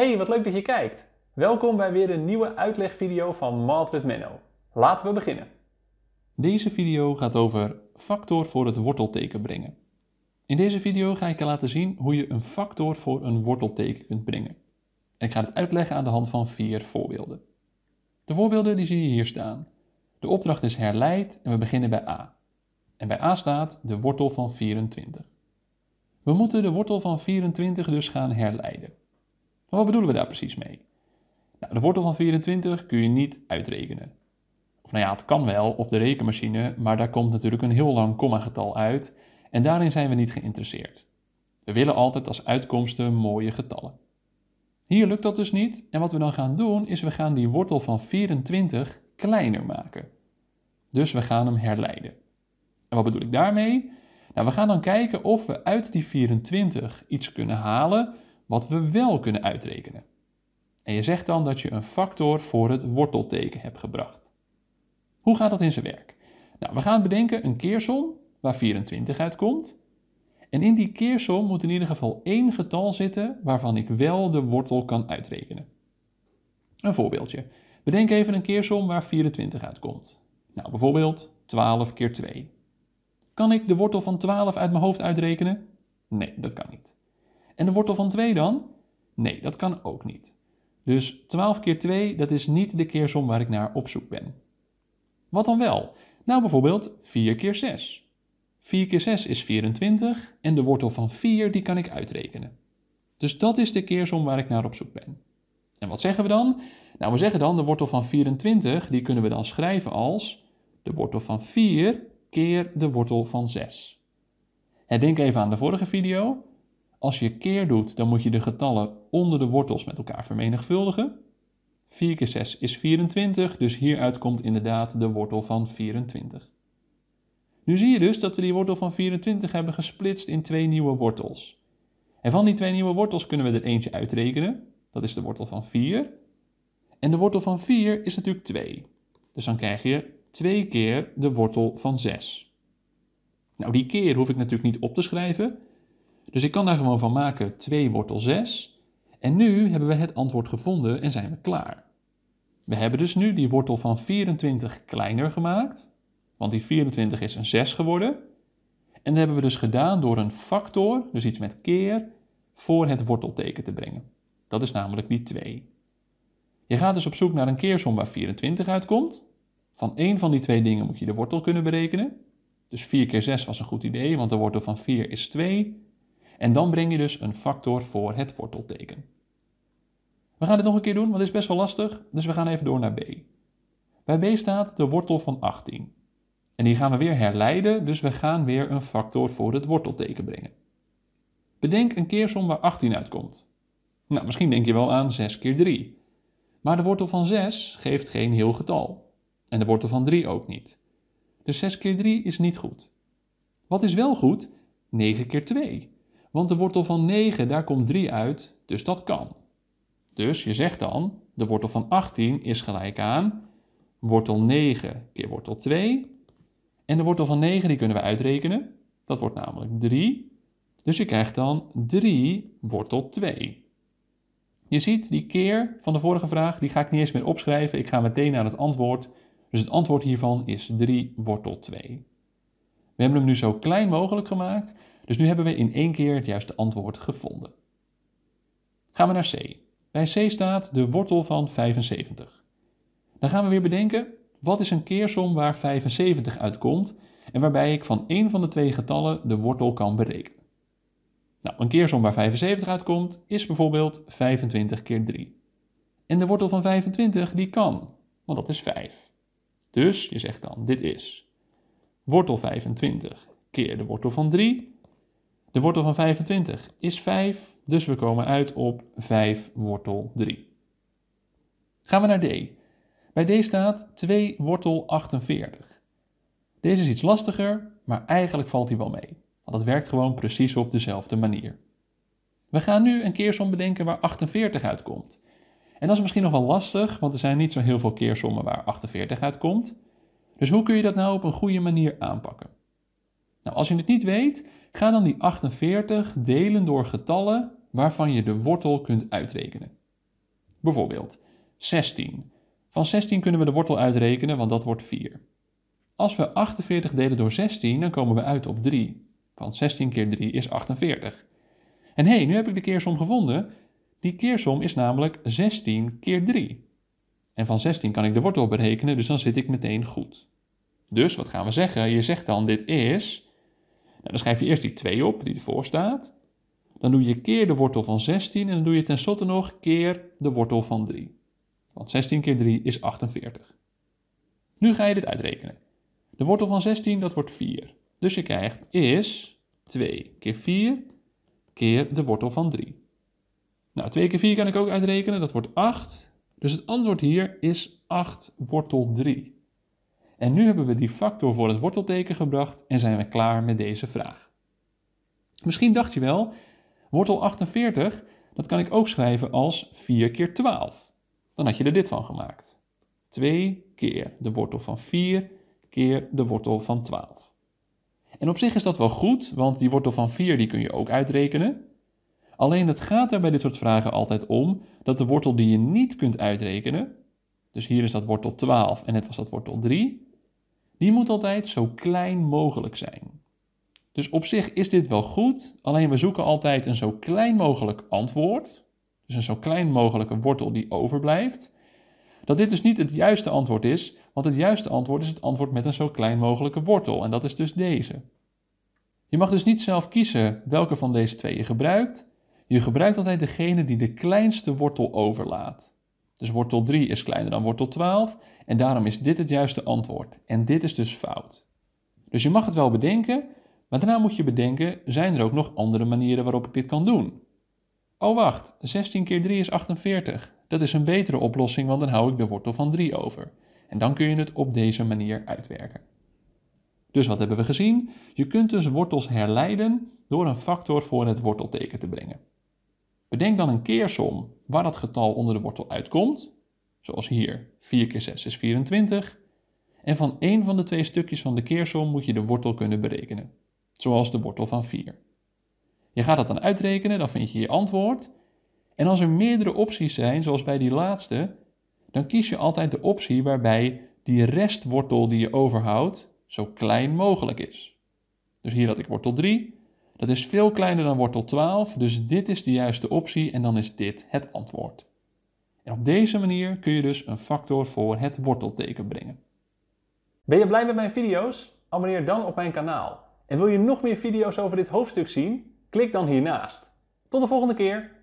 Hey, wat leuk dat je kijkt! Welkom bij weer een nieuwe uitlegvideo van Malt with Menno. Laten we beginnen. Deze video gaat over factor voor het wortelteken brengen. In deze video ga ik je laten zien hoe je een factor voor een wortelteken kunt brengen. Ik ga het uitleggen aan de hand van vier voorbeelden. De voorbeelden die zie je hier staan. De opdracht is herleid en we beginnen bij a. En bij a staat de wortel van 24. We moeten de wortel van 24 dus gaan herleiden. Maar wat bedoelen we daar precies mee? Nou, de wortel van 24 kun je niet uitrekenen. Of nou ja, het kan wel op de rekenmachine, maar daar komt natuurlijk een heel lang getal uit en daarin zijn we niet geïnteresseerd. We willen altijd als uitkomsten mooie getallen. Hier lukt dat dus niet en wat we dan gaan doen is we gaan die wortel van 24 kleiner maken. Dus we gaan hem herleiden. En wat bedoel ik daarmee? Nou, we gaan dan kijken of we uit die 24 iets kunnen halen wat we wel kunnen uitrekenen. En je zegt dan dat je een factor voor het wortelteken hebt gebracht. Hoe gaat dat in zijn werk? Nou, we gaan bedenken een keersom waar 24 uitkomt. En in die keersom moet in ieder geval één getal zitten waarvan ik wel de wortel kan uitrekenen. Een voorbeeldje. Bedenk even een keersom waar 24 uitkomt. Nou, bijvoorbeeld 12 keer 2. Kan ik de wortel van 12 uit mijn hoofd uitrekenen? Nee, dat kan niet. En de wortel van 2 dan? Nee, dat kan ook niet. Dus 12 keer 2, dat is niet de keersom waar ik naar op zoek ben. Wat dan wel? Nou bijvoorbeeld 4 keer 6. 4 keer 6 is 24 en de wortel van 4 die kan ik uitrekenen. Dus dat is de keersom waar ik naar op zoek ben. En wat zeggen we dan? Nou, we zeggen dan de wortel van 24, die kunnen we dan schrijven als de wortel van 4 keer de wortel van 6. denk even aan de vorige video. Als je keer doet, dan moet je de getallen onder de wortels met elkaar vermenigvuldigen. 4 keer 6 is 24, dus hieruit komt inderdaad de wortel van 24. Nu zie je dus dat we die wortel van 24 hebben gesplitst in twee nieuwe wortels. En van die twee nieuwe wortels kunnen we er eentje uitrekenen. Dat is de wortel van 4. En de wortel van 4 is natuurlijk 2. Dus dan krijg je 2 keer de wortel van 6. Nou, die keer hoef ik natuurlijk niet op te schrijven. Dus ik kan daar gewoon van maken 2 wortel 6. En nu hebben we het antwoord gevonden en zijn we klaar. We hebben dus nu die wortel van 24 kleiner gemaakt, want die 24 is een 6 geworden. En dat hebben we dus gedaan door een factor, dus iets met keer, voor het wortelteken te brengen. Dat is namelijk die 2. Je gaat dus op zoek naar een keersom waar 24 uitkomt. Van één van die twee dingen moet je de wortel kunnen berekenen. Dus 4 keer 6 was een goed idee, want de wortel van 4 is 2. En dan breng je dus een factor voor het wortelteken. We gaan dit nog een keer doen, want het is best wel lastig, dus we gaan even door naar b. Bij b staat de wortel van 18. En die gaan we weer herleiden, dus we gaan weer een factor voor het wortelteken brengen. Bedenk een keersom waar 18 uitkomt. Nou, misschien denk je wel aan 6 keer 3. Maar de wortel van 6 geeft geen heel getal. En de wortel van 3 ook niet. Dus 6 keer 3 is niet goed. Wat is wel goed? 9 keer 2. Want de wortel van 9, daar komt 3 uit, dus dat kan. Dus je zegt dan, de wortel van 18 is gelijk aan wortel 9 keer wortel 2. En de wortel van 9 die kunnen we uitrekenen. Dat wordt namelijk 3. Dus je krijgt dan 3 wortel 2. Je ziet die keer van de vorige vraag, die ga ik niet eens meer opschrijven. Ik ga meteen naar het antwoord. Dus het antwoord hiervan is 3 wortel 2. We hebben hem nu zo klein mogelijk gemaakt, dus nu hebben we in één keer het juiste antwoord gevonden. Gaan we naar C. Bij C staat de wortel van 75. Dan gaan we weer bedenken, wat is een keersom waar 75 uitkomt en waarbij ik van één van de twee getallen de wortel kan berekenen? Nou, een keersom waar 75 uitkomt is bijvoorbeeld 25 keer 3. En de wortel van 25 die kan, want dat is 5. Dus je zegt dan, dit is wortel 25 keer de wortel van 3. De wortel van 25 is 5, dus we komen uit op 5 wortel 3. Gaan we naar D. Bij D staat 2 wortel 48. Deze is iets lastiger, maar eigenlijk valt hij wel mee. Want het werkt gewoon precies op dezelfde manier. We gaan nu een keersom bedenken waar 48 uitkomt. En dat is misschien nog wel lastig, want er zijn niet zo heel veel keersommen waar 48 uitkomt. Dus hoe kun je dat nou op een goede manier aanpakken? Nou, als je het niet weet, ga dan die 48 delen door getallen waarvan je de wortel kunt uitrekenen. Bijvoorbeeld 16. Van 16 kunnen we de wortel uitrekenen, want dat wordt 4. Als we 48 delen door 16, dan komen we uit op 3. Want 16 keer 3 is 48. En hé, hey, nu heb ik de keersom gevonden. Die keersom is namelijk 16 keer 3. En van 16 kan ik de wortel berekenen, dus dan zit ik meteen goed. Dus wat gaan we zeggen? Je zegt dan dit is... Nou, dan schrijf je eerst die 2 op, die ervoor staat. Dan doe je keer de wortel van 16 en dan doe je tenslotte nog keer de wortel van 3. Want 16 keer 3 is 48. Nu ga je dit uitrekenen. De wortel van 16, dat wordt 4. Dus je krijgt is 2 keer 4 keer de wortel van 3. Nou, 2 keer 4 kan ik ook uitrekenen, dat wordt 8 dus het antwoord hier is 8 wortel 3. En nu hebben we die factor voor het wortelteken gebracht en zijn we klaar met deze vraag. Misschien dacht je wel, wortel 48, dat kan ik ook schrijven als 4 keer 12. Dan had je er dit van gemaakt. 2 keer de wortel van 4 keer de wortel van 12. En op zich is dat wel goed, want die wortel van 4 die kun je ook uitrekenen. Alleen het gaat er bij dit soort vragen altijd om dat de wortel die je niet kunt uitrekenen, dus hier is dat wortel 12 en net was dat wortel 3, die moet altijd zo klein mogelijk zijn. Dus op zich is dit wel goed, alleen we zoeken altijd een zo klein mogelijk antwoord, dus een zo klein mogelijke wortel die overblijft, dat dit dus niet het juiste antwoord is, want het juiste antwoord is het antwoord met een zo klein mogelijke wortel, en dat is dus deze. Je mag dus niet zelf kiezen welke van deze twee je gebruikt, je gebruikt altijd degene die de kleinste wortel overlaat. Dus wortel 3 is kleiner dan wortel 12 en daarom is dit het juiste antwoord. En dit is dus fout. Dus je mag het wel bedenken, maar daarna moet je bedenken, zijn er ook nog andere manieren waarop ik dit kan doen? Oh wacht, 16 keer 3 is 48. Dat is een betere oplossing, want dan hou ik de wortel van 3 over. En dan kun je het op deze manier uitwerken. Dus wat hebben we gezien? Je kunt dus wortels herleiden door een factor voor het wortelteken te brengen. Bedenk dan een keersom waar dat getal onder de wortel uitkomt, zoals hier 4 keer 6 is 24, en van één van de twee stukjes van de keersom moet je de wortel kunnen berekenen, zoals de wortel van 4. Je gaat dat dan uitrekenen, dan vind je je antwoord. En als er meerdere opties zijn, zoals bij die laatste, dan kies je altijd de optie waarbij die restwortel die je overhoudt zo klein mogelijk is. Dus hier had ik wortel 3, dat is veel kleiner dan wortel 12, dus dit is de juiste optie en dan is dit het antwoord. En op deze manier kun je dus een factor voor het wortelteken brengen. Ben je blij met mijn video's? Abonneer dan op mijn kanaal. En wil je nog meer video's over dit hoofdstuk zien? Klik dan hiernaast. Tot de volgende keer!